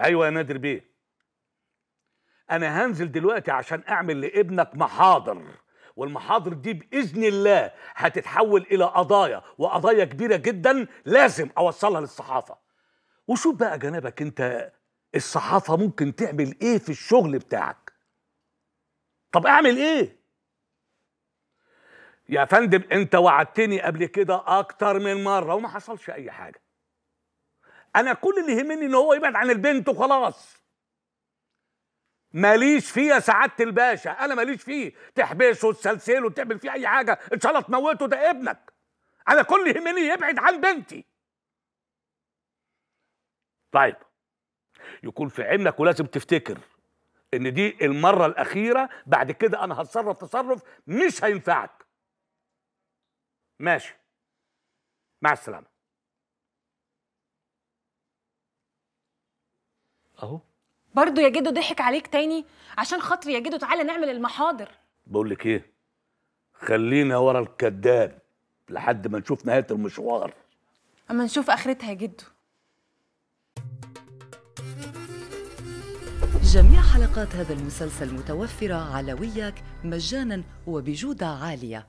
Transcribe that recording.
ايوه يا نادر بيه انا هنزل دلوقتي عشان اعمل لابنك محاضر والمحاضر دي باذن الله هتتحول الى قضايا وقضايا كبيره جدا لازم اوصلها للصحافه وشوف بقى جنابك انت الصحافه ممكن تعمل ايه في الشغل بتاعك طب اعمل ايه يا فندم انت وعدتني قبل كده اكتر من مره وما حصلش اي حاجه انا كل اللي يهمني ان هو يبعد عن البنت وخلاص ماليش فيه يا سعاده الباشا انا ماليش فيه تحبسه تسلسله تعمل فيه اي حاجه ان شاء الله تموته ده ابنك انا كل اللي يهمني يبعد عن بنتي طيب يكون في عينك ولازم تفتكر ان دي المره الاخيره بعد كده انا هتصرف تصرف مش هينفعك ماشي مع السلامه اهو برضه يا جدو ضحك عليك تاني عشان خاطري يا جدو تعالى نعمل المحاضر بقول لك ايه خلينا ورا الكذاب لحد ما نشوف نهايه المشوار اما نشوف اخرتها يا جدو جميع حلقات هذا المسلسل متوفرة على وياك مجانا وبجودة عالية